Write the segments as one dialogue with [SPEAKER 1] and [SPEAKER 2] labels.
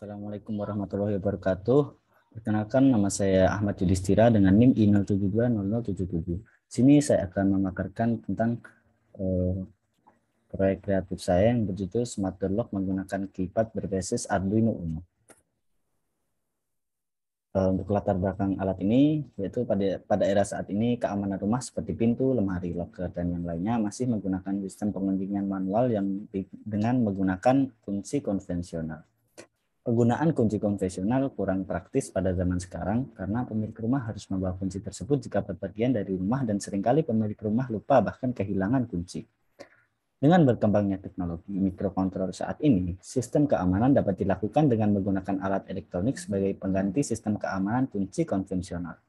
[SPEAKER 1] Assalamualaikum warahmatullahi wabarakatuh. Perkenalkan nama saya Ahmad Yudhistira dengan NIM I0720077. Sini saya akan memakarkan tentang eh, proyek kreatif saya yang berjudul Smart Lock menggunakan kipat berbasis Arduino Uno. Eh, untuk latar belakang alat ini, yaitu pada pada era saat ini keamanan rumah seperti pintu, lemari, locker, dan yang lainnya masih menggunakan sistem pengunjungan manual yang dengan menggunakan fungsi konvensional. Penggunaan kunci konvensional kurang praktis pada zaman sekarang karena pemilik rumah harus membawa kunci tersebut jika berpergian dari rumah dan seringkali pemilik rumah lupa bahkan kehilangan kunci. Dengan berkembangnya teknologi mikrokontrol saat ini, sistem keamanan dapat dilakukan dengan menggunakan alat elektronik sebagai pengganti sistem keamanan kunci konvensional.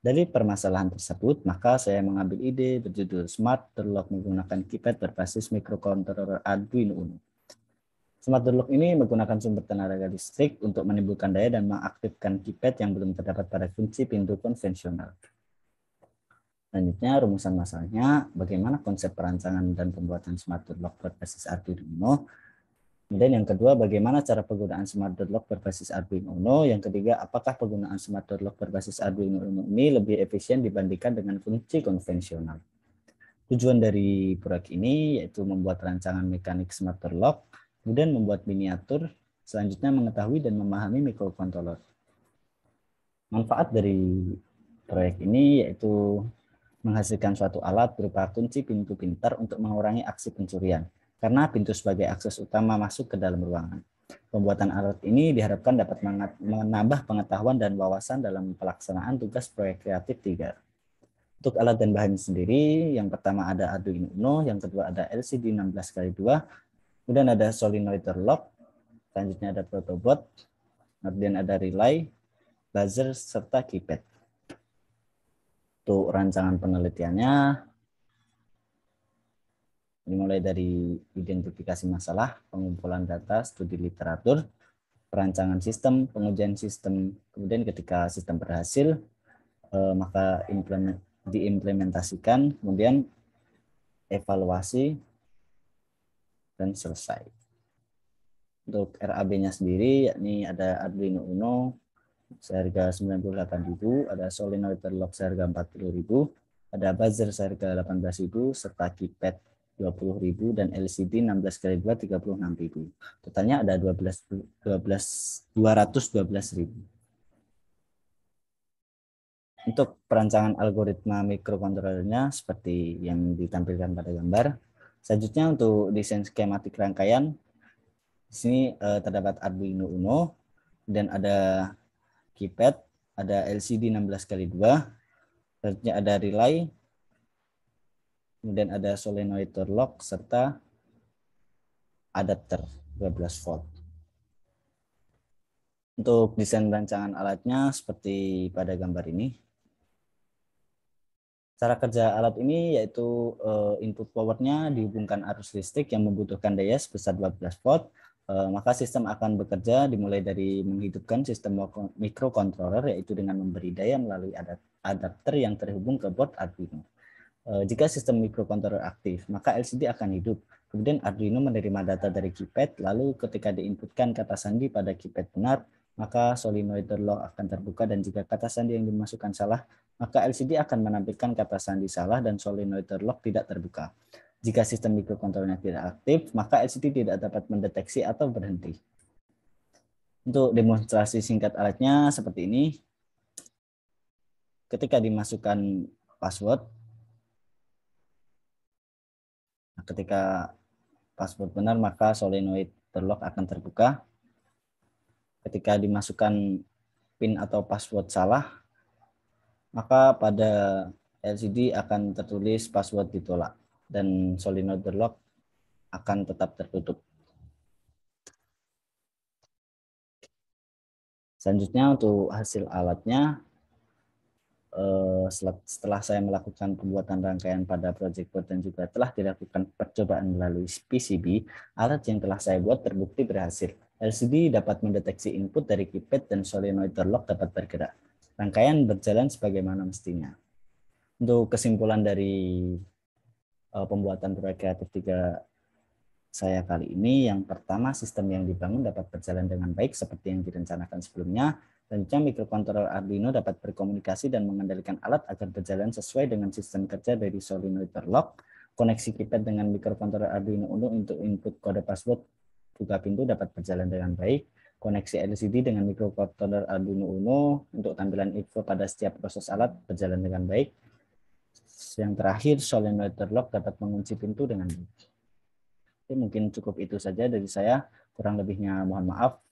[SPEAKER 1] Dari permasalahan tersebut, maka saya mengambil ide berjudul Smart Terlock menggunakan keypad berbasis mikrokontroler Arduino Uno. Smart door lock ini menggunakan sumber tenaga listrik untuk menimbulkan daya dan mengaktifkan keypad yang belum terdapat pada kunci pintu konvensional. Selanjutnya, rumusan masalahnya, bagaimana konsep perancangan dan pembuatan smart door lock berbasis Arduino. Kemudian yang kedua, bagaimana cara penggunaan smart door lock berbasis Arduino. Yang ketiga, apakah penggunaan smart door lock berbasis Arduino ini lebih efisien dibandingkan dengan kunci konvensional. Tujuan dari proyek ini yaitu membuat rancangan mekanik smart door lock kemudian membuat miniatur, selanjutnya mengetahui dan memahami mikrokontroler. Manfaat dari proyek ini yaitu menghasilkan suatu alat berupa kunci pintu pintar untuk mengurangi aksi pencurian, karena pintu sebagai akses utama masuk ke dalam ruangan. Pembuatan alat ini diharapkan dapat menambah pengetahuan dan wawasan dalam pelaksanaan tugas proyek kreatif 3. Untuk alat dan bahan sendiri, yang pertama ada Arduino Uno, yang kedua ada LCD 16x2, Kemudian ada solenoid lock, selanjutnya ada protobot, kemudian ada relay, buzzer, serta keypad. Untuk rancangan penelitiannya, dimulai dari identifikasi masalah, pengumpulan data, studi literatur, perancangan sistem, pengujian sistem, kemudian ketika sistem berhasil, eh, maka diimplementasikan, kemudian evaluasi, dan selesai. Untuk RAB-nya sendiri, yakni ada Arduino Uno seharga 98.000, ada solenoid terlock seharga 40.000, ada buzzer seharga 18.000, serta keypad 20.000 dan LCD 16 kali 2 36.000. Totalnya ada 12 12 212.000. Untuk perancangan algoritma mikrokontrolernya seperti yang ditampilkan pada gambar, Selanjutnya untuk desain skematik rangkaian, di sini uh, terdapat Arduino Uno, dan ada keypad, ada LCD 16 kali 2 selanjutnya ada relay, kemudian ada solenoid lock, serta adapter 12 volt. Untuk desain rancangan alatnya seperti pada gambar ini, Cara kerja alat ini yaitu eh, input powernya dihubungkan arus listrik yang membutuhkan daya sebesar 12 volt, uh, maka sistem akan bekerja dimulai dari menghidupkan sistem mikrokontroler yaitu dengan memberi daya melalui adapter yang terhubung ke board Arduino. Eh, jika sistem mikrokontroler aktif, maka LCD akan hidup. Kemudian Arduino menerima data dari keypad, lalu ketika diinputkan kata sandi pada keypad benar, maka solenoid terlock akan terbuka dan jika kata sandi yang dimasukkan salah, maka LCD akan menampilkan kata sandi salah dan solenoid terlock tidak terbuka. Jika sistem mikrokontrolnya tidak aktif, maka LCD tidak dapat mendeteksi atau berhenti. Untuk demonstrasi singkat alatnya seperti ini. Ketika dimasukkan password, ketika password benar maka solenoid terlock akan terbuka ketika dimasukkan PIN atau password salah, maka pada LCD akan tertulis password ditolak dan solenoid Lock akan tetap tertutup. Selanjutnya untuk hasil alatnya, eh, setelah saya melakukan pembuatan rangkaian pada project board dan juga telah dilakukan percobaan melalui PCB, alat yang telah saya buat terbukti berhasil. LCD dapat mendeteksi input dari keypad dan solenoid terlock dapat bergerak. Rangkaian berjalan sebagaimana mestinya. Untuk kesimpulan dari uh, pembuatan proyek kreatif 3 saya kali ini yang pertama sistem yang dibangun dapat berjalan dengan baik seperti yang direncanakan sebelumnya. dan jam mikrokontroler Arduino dapat berkomunikasi dan mengendalikan alat agar berjalan sesuai dengan sistem kerja dari solenoid terlock. Koneksi keypad dengan mikrokontroler Arduino untuk input kode password buka pintu dapat berjalan dengan baik. Koneksi LCD dengan microcontroller Arduino Uno untuk tampilan info pada setiap proses alat berjalan dengan baik. Yang terakhir, solenoid terlock dapat mengunci pintu dengan baik. mungkin cukup itu saja dari saya. Kurang lebihnya mohon maaf.